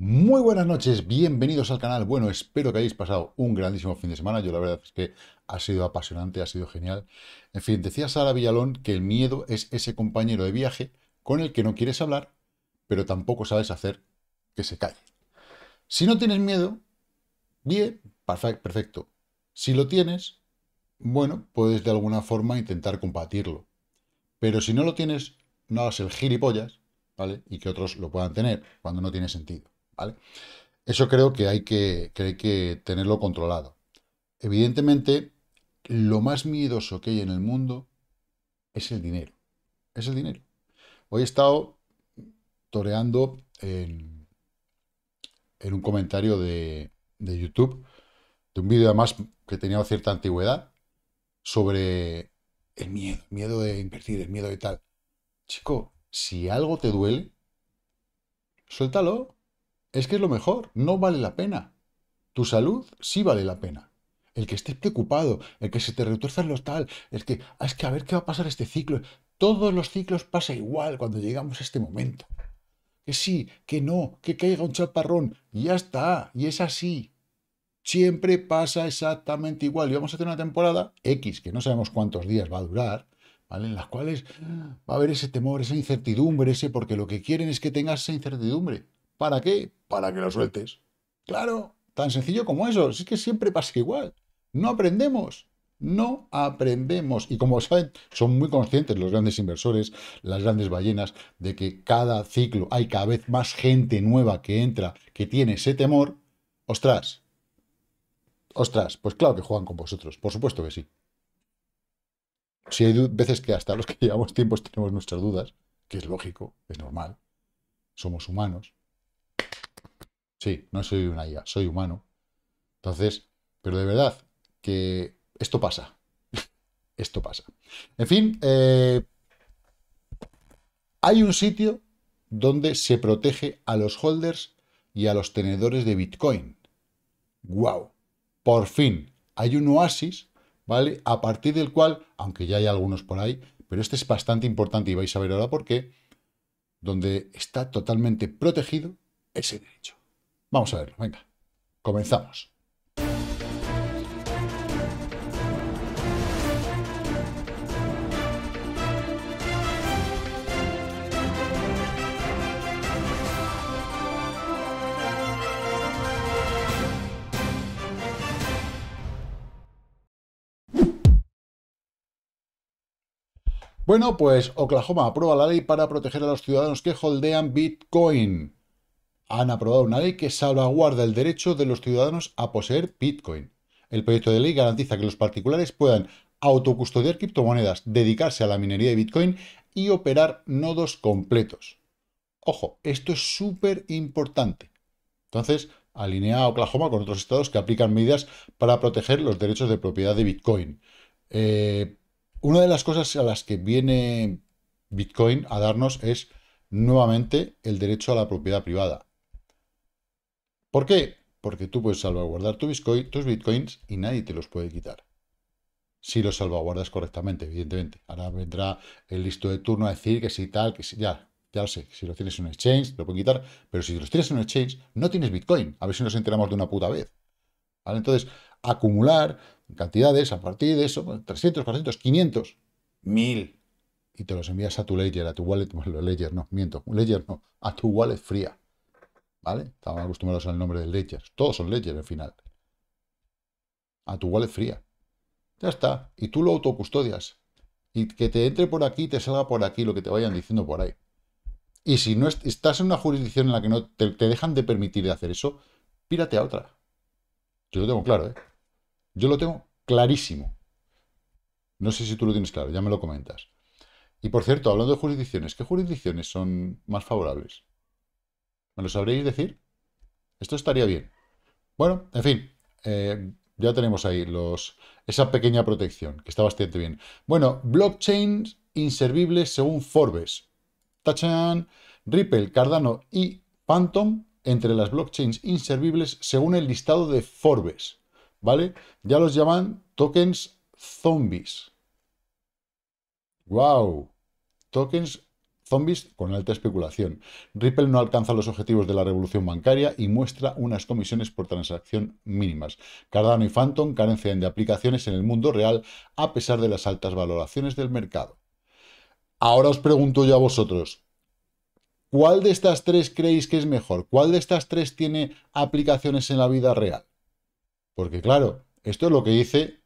Muy buenas noches, bienvenidos al canal. Bueno, espero que hayáis pasado un grandísimo fin de semana. Yo la verdad es que ha sido apasionante, ha sido genial. En fin, decía Sara Villalón que el miedo es ese compañero de viaje con el que no quieres hablar, pero tampoco sabes hacer que se calle. Si no tienes miedo, bien, perfecto. Si lo tienes, bueno, puedes de alguna forma intentar combatirlo. Pero si no lo tienes, no hagas el gilipollas, ¿vale? Y que otros lo puedan tener, cuando no tiene sentido. ¿vale? Eso creo que hay que, tenerlo controlado. Evidentemente, lo más miedoso que hay en el mundo es el dinero. Es el dinero. Hoy he estado toreando en, un comentario de, YouTube, de un vídeo además que tenía cierta antigüedad, sobre el miedo, miedo de invertir, el miedo de tal. Chico, si algo te duele, suéltalo. Es que es lo mejor, no vale la pena. Tu salud sí vale la pena. El que estés preocupado, el que se te retuerza los tal, es que, ah, es que a ver qué va a pasar este ciclo. Todos los ciclos pasa igual cuando llegamos a este momento. Que sí, que no, que caiga un chaparrón, y ya está, y es así. Siempre pasa exactamente igual. Y vamos a tener una temporada X, que no sabemos cuántos días va a durar, ¿Vale? En las cuales va a haber ese temor, esa incertidumbre, ese porque lo que quieren es que tengas esa incertidumbre. ¿Para qué? Para que lo sueltes. Claro, tan sencillo como eso. Es que siempre pasa igual. No aprendemos. No aprendemos. Y como saben, son muy conscientes los grandes inversores, las grandes ballenas, de que cada ciclo hay cada vez más gente nueva que entra, que tiene ese temor. Ostras. Ostras, pues claro que juegan con vosotros. Por supuesto que sí. Si hay veces que hasta los que llevamos tiempos tenemos nuestras dudas, que es lógico, es normal. Somos humanos. Sí, no soy una IA, soy humano. Entonces, pero de verdad que esto pasa. esto pasa. En fin, eh, hay un sitio donde se protege a los holders y a los tenedores de Bitcoin. ¡Wow! Por fin, hay un oasis, ¿vale? A partir del cual, aunque ya hay algunos por ahí, pero este es bastante importante y vais a ver ahora por qué, donde está totalmente protegido ese derecho. Vamos a verlo, venga, comenzamos. Bueno, pues Oklahoma aprueba la ley para proteger a los ciudadanos que holdean Bitcoin han aprobado una ley que salvaguarda el derecho de los ciudadanos a poseer Bitcoin. El proyecto de ley garantiza que los particulares puedan autocustodiar criptomonedas, dedicarse a la minería de Bitcoin y operar nodos completos. Ojo, esto es súper importante. Entonces, alinea a Oklahoma con otros estados que aplican medidas para proteger los derechos de propiedad de Bitcoin. Eh, una de las cosas a las que viene Bitcoin a darnos es nuevamente el derecho a la propiedad privada. ¿Por qué? Porque tú puedes salvaguardar tu Bitcoin, tus bitcoins y nadie te los puede quitar. Si los salvaguardas correctamente, evidentemente. Ahora vendrá el listo de turno a decir que si tal, que si ya, ya lo sé, si los tienes en un exchange, lo pueden quitar, pero si los tienes en un exchange, no tienes Bitcoin. A ver si nos enteramos de una puta vez. ¿Vale? Entonces, acumular cantidades a partir de eso, 300, 400, 500, 1000. Y te los envías a tu ledger, a tu wallet, bueno, no, miento, no, a tu wallet fría. ¿vale? acostumbrados al nombre de ledgers. Todos son leyes al final. A tu wallet fría. Ya está. Y tú lo autocustodias. Y que te entre por aquí y te salga por aquí lo que te vayan diciendo por ahí. Y si no estás en una jurisdicción en la que no te, dejan de permitir de hacer eso, pírate a otra. Yo lo tengo claro, ¿eh? Yo lo tengo clarísimo. No sé si tú lo tienes claro, ya me lo comentas. Y por cierto, hablando de jurisdicciones, ¿qué jurisdicciones son más favorables? ¿Me lo sabréis decir? Esto estaría bien. Bueno, en fin, eh, ya tenemos ahí los, esa pequeña protección, que está bastante bien. Bueno, blockchains inservibles según Forbes. Tachan, Ripple, Cardano y Phantom entre las blockchains inservibles según el listado de Forbes. ¿Vale? Ya los llaman tokens zombies. ¡Wow! Tokens Zombies con alta especulación. Ripple no alcanza los objetivos de la revolución bancaria y muestra unas comisiones por transacción mínimas. Cardano y Phantom carecen de aplicaciones en el mundo real a pesar de las altas valoraciones del mercado. Ahora os pregunto yo a vosotros, ¿cuál de estas tres creéis que es mejor? ¿Cuál de estas tres tiene aplicaciones en la vida real? Porque claro, esto es lo que dice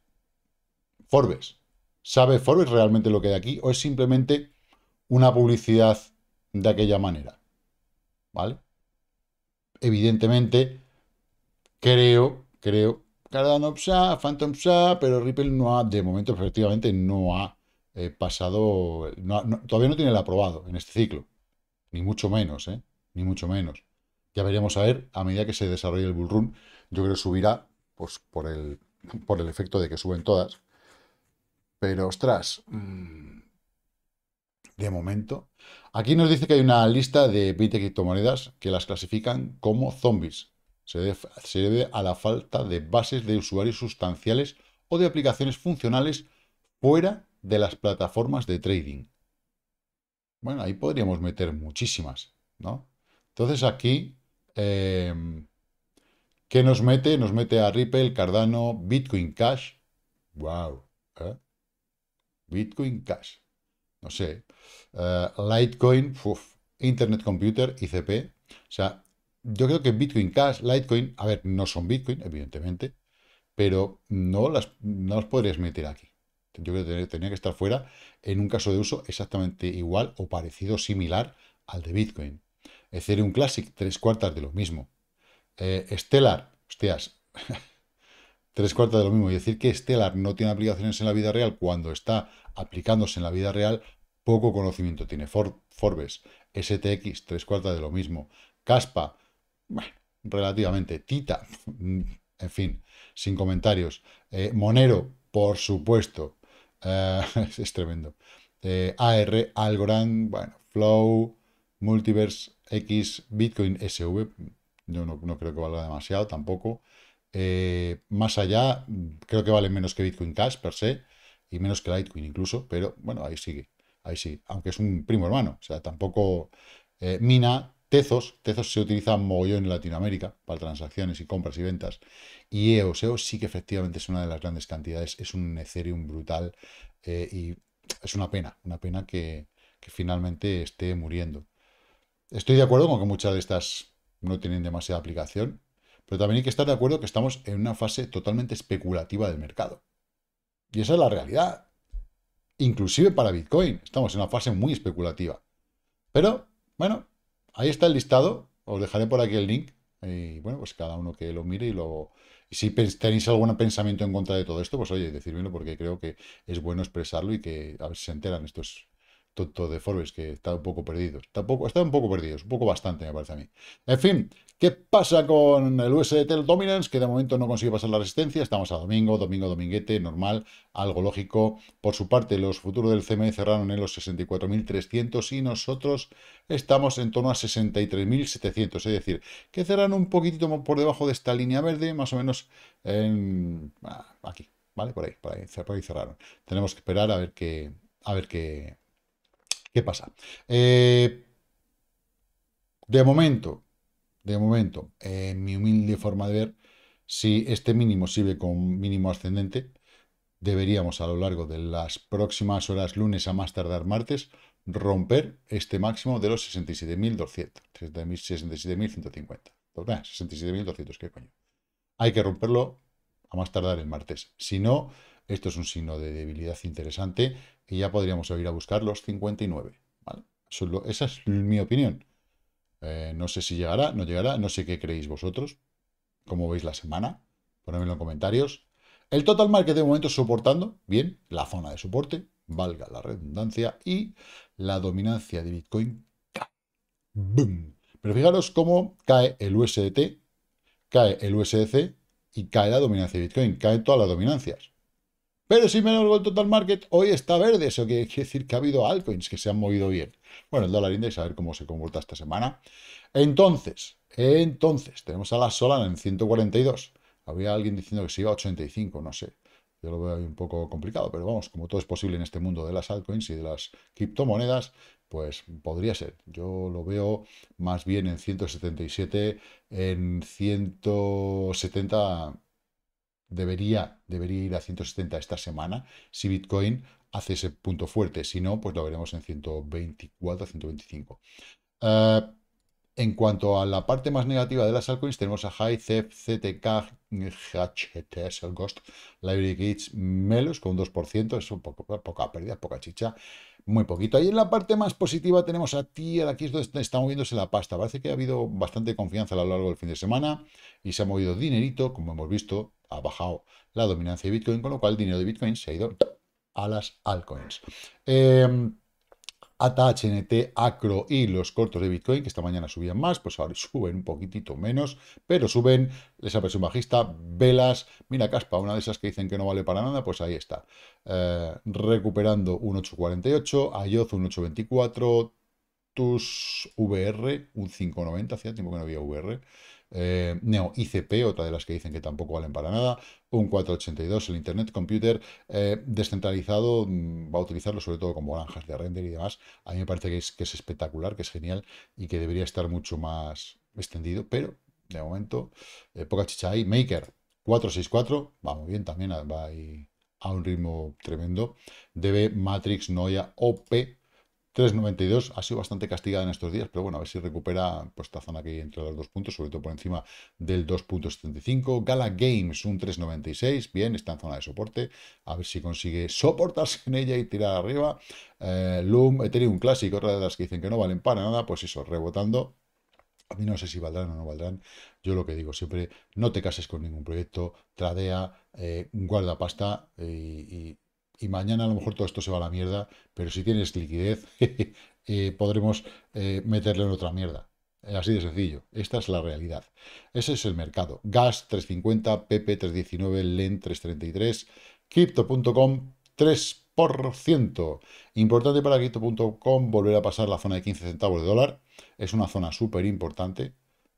Forbes. ¿Sabe Forbes realmente lo que hay aquí o es simplemente una publicidad de aquella manera. ¿Vale? Evidentemente, creo, creo, Cardano PSA, Phantom PSA, pero Ripple no ha, de momento, efectivamente, no ha eh, pasado, todavía no tiene el aprobado en este ciclo. Ni mucho menos, ¿eh? Ni mucho menos. Ya veremos a ver, a medida que se desarrolle el bullrun, yo creo que subirá, pues por el, por el efecto de que suben todas. Pero, ostras, mmm, de momento. Aquí nos dice que hay una lista de 20 criptomonedas que las clasifican como zombies. Se debe, a la falta de bases de usuarios sustanciales o de aplicaciones funcionales fuera de las plataformas de trading. Bueno, ahí podríamos meter muchísimas, ¿no? Entonces aquí, que em, ¿qué nos mete? Nos mete a Ripple, Cardano, Bitcoin Cash. ¡Wow! ¿eh? Bitcoin Cash no sé, eh, Litecoin, Internet Computer, ICP. O sea, yo creo que Bitcoin Cash, Litecoin, a ver, no son Bitcoin, evidentemente, pero no las, las podrías meter aquí. Yo creo que tenía que estar fuera en un caso de uso exactamente igual o parecido, similar al de Bitcoin. Ethereum Classic, tres cuartas de lo mismo. Eh, Stellar, hostias, tres cuartas de lo mismo. Y decir que Stellar no tiene aplicaciones en la vida real cuando está aplicándose en la vida real, poco conocimiento tiene. Forbes, STX, tres cuartas de lo mismo. Caspa, bueno, relativamente. Tita, en fin, sin comentarios. Eh, Monero, por supuesto. Eh, es tremendo. Eh, AR, Algorand, bueno, Flow, Multiverse X, Bitcoin SV. Yo no creo que valga demasiado tampoco. Eh, más allá, creo que vale menos que Bitcoin Cash per se y menos que Litecoin incluso, pero bueno, ahí sigue, ahí sigue, aunque es un primo hermano, o sea, tampoco eh, mina Tezos, Tezos se utiliza mogollón en Latinoamérica para transacciones y compras y ventas. Y EOS, EOS sí que efectivamente es una de las grandes cantidades, es un Ethereum brutal eh, y es una pena, una pena que, finalmente esté muriendo. Estoy de acuerdo con que muchas de estas no tienen demasiada aplicación, pero también hay que estar de acuerdo que estamos en una fase totalmente especulativa del mercado. Y esa es la realidad. Inclusive para Bitcoin, estamos en una fase muy especulativa. Pero, bueno, ahí está el listado. Os dejaré por aquí el link. Y bueno, pues cada uno que lo mire y lo... Y si tenéis algún pensamiento en contra de todo esto, pues oye, decírmelo porque creo que es bueno expresarlo y que a ver si se enteran estos tonto de Forbes, que está un poco perdido. está un poco perdido, un poco bastante, me parece a mí. En fin, ¿qué pasa con el USDT el Dominance? Que de momento no consigue pasar la resistencia. Estamos a domingo, domingo, dominguete, normal, algo lógico. Por su parte, los futuros del CME cerraron en los 64.300 y nosotros estamos en torno a 63.700. Es decir, que cerraron un poquitito por debajo de esta línea verde, más o menos en, ah, aquí. ¿Vale? Por ahí, por ahí, por ahí cerraron. Tenemos que esperar a ver qué, a ver qué, ¿Qué pasa? Eh, de momento, de momento, en mi humilde forma de ver, si este mínimo sirve con mínimo ascendente, deberíamos a lo largo de las próximas horas, lunes a más tardar martes, romper este máximo de los 67.200, 67.150. 67.200, ¿qué coño? Hay que romperlo a más tardar el martes. Si no, esto es un signo de debilidad interesante y ya podríamos ir a buscar los 59. ¿vale? esa es mi opinión. Eh, no sé si llegará, no llegará, no sé qué creéis vosotros, cómo veis la semana, ponedmelo en comentarios. El total market de momento soportando, bien, la zona de soporte, valga la redundancia, y la dominancia de Bitcoin ¡Bum! Pero fijaros cómo cae el USDT, cae el USDC y cae la dominancia de Bitcoin, caen todas las dominancias. Pero si vuelvo el total market hoy está verde, eso quiere decir que ha habido altcoins que se han movido bien. Bueno, el dólar index, a ver cómo se comporta esta semana. Entonces, entonces, tenemos a la Solana en 142. Había alguien diciendo que se iba a 85, no sé. Yo lo veo un poco complicado, pero vamos, como todo es posible en este mundo de las altcoins y de las criptomonedas, pues podría ser. Yo lo veo más bien en 177, en 170 debería, debería ir a 170 esta semana si Bitcoin hace ese punto fuerte. Si no, pues lo veremos en 124, 125. Eh, en cuanto a la parte más negativa de las altcoins, tenemos a High, CTK, HTS, el Ghost, Library Gates, Melos con un 2%, es un poco, poca pérdida, poca chicha, muy poquito. y en la parte más positiva tenemos a Tier, aquí es donde está moviéndose la pasta. Parece que ha habido bastante confianza a lo largo del fin de semana y se ha movido dinerito, como hemos visto, ha bajado la dominancia de Bitcoin, con lo cual el dinero de Bitcoin se ha ido a las altcoins. Eh, ATA, HNT, Acro y los cortos de Bitcoin, que esta mañana subían más, pues ahora suben un poquitito menos, pero suben, les esa presión bajista, velas, mira caspa, una de esas que dicen que no vale para nada, pues ahí está. Eh, recuperando un 8.48, Ayoz un 8.24, TUS VR un 5.90, hacía tiempo que no había VR, eh, Neo ICP, otra de las que dicen que tampoco valen para nada, un 482, el Internet Computer eh, descentralizado, mm, va a utilizarlo sobre todo como granjas de render y demás. A mí me parece que es, espectacular, que es genial y que debería estar mucho más extendido, pero de momento, eh, poca chicha ahí. Maker 464, va muy bien también, va a un ritmo tremendo. DB Matrix Noia OP 3,92 ha sido bastante castigada en estos días, pero bueno, a ver si recupera pues, esta zona aquí entre los dos puntos, sobre todo por encima del 2.75. Gala Games, un 3,96, bien, está en zona de soporte, a ver si consigue soportarse en ella y tirar arriba. Eh, Loom, Ethereum clásico, otra de las que dicen que no valen para nada, pues eso, rebotando, a mí no sé si valdrán o no valdrán. Yo lo que digo siempre, no te cases con ningún proyecto, tradea, eh, guarda pasta eh, y, y mañana a lo mejor todo esto se va a la mierda, pero si tienes liquidez, eh, podremos eh, meterle en otra mierda. Eh, así de sencillo. Esta es la realidad. Ese es el mercado. Gas 350, PP 319, LEN 333, Crypto.com 3%. Importante para Crypto.com volver a pasar la zona de 15 centavos de dólar. Es una zona súper importante.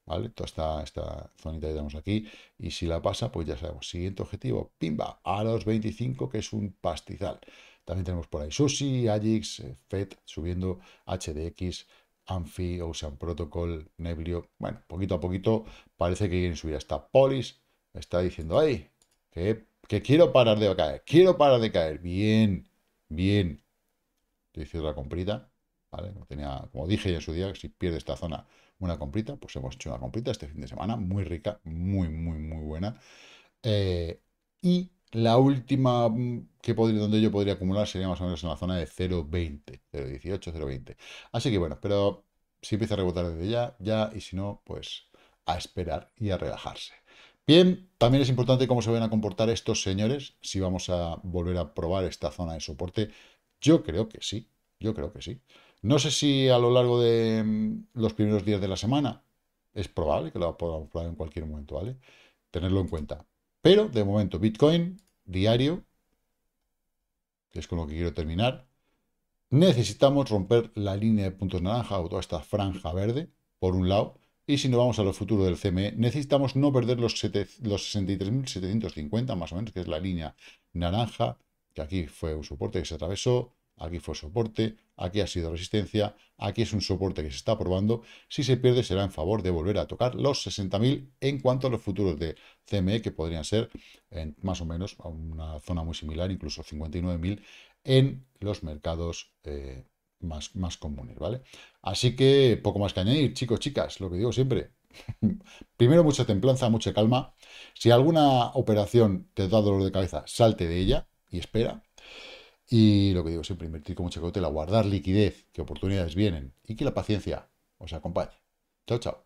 ¿vale? Toda esta, esta zonita que tenemos aquí, y si la pasa, pues ya sabemos, siguiente objetivo, pimba, a los 25, que es un pastizal. También tenemos por ahí Sushi, Ajix, eh, FED, subiendo HDX, Amphi, Ocean Protocol, Neblio. Bueno, poquito a poquito parece que quieren subir. Hasta Polis está diciendo, ¡ay! Que, quiero parar de caer, quiero parar de caer. Bien, bien. Te hice la comprita. Tenía, como dije ya en su día, si pierde esta zona una comprita, pues hemos hecho una comprita este fin de semana, muy rica, muy, muy, muy buena. Eh, y la última mm, que podría, donde yo podría acumular sería más o menos en la zona de 0,20, 0,18, 0,20. Así que bueno, pero si empieza a rebotar desde ya, ya, y si no, pues a esperar y a relajarse. Bien, también es importante cómo se van a comportar estos señores, si vamos a volver a probar esta zona de soporte. Yo creo que sí, yo creo que sí. No sé si a lo largo de mm, los primeros días de la semana, es probable que lo podamos probar en cualquier momento, ¿vale? Tenerlo en cuenta. Pero, de momento, Bitcoin diario, que es con lo que quiero terminar, necesitamos romper la línea de puntos naranja o toda esta franja verde, por un lado, y si nos vamos a lo futuro del CME, necesitamos no perder los, los 63.750, más o menos, que es la línea naranja, que aquí fue un soporte que se atravesó, aquí fue soporte, aquí ha sido resistencia, aquí es un soporte que se está probando. Si se pierde será en favor de volver a tocar los 60.000 en cuanto a los futuros de CME, que podrían ser en más o menos una zona muy similar, incluso 59.000 en los mercados eh, más, más comunes, ¿vale? Así que poco más que añadir, chicos, chicas, lo que digo siempre. Primero, mucha templanza, mucha calma. Si alguna operación te da dolor de cabeza, salte de ella y espera y lo que digo siempre, invertir como la guardar liquidez, que oportunidades vienen y que la paciencia os acompañe. Chao, chao.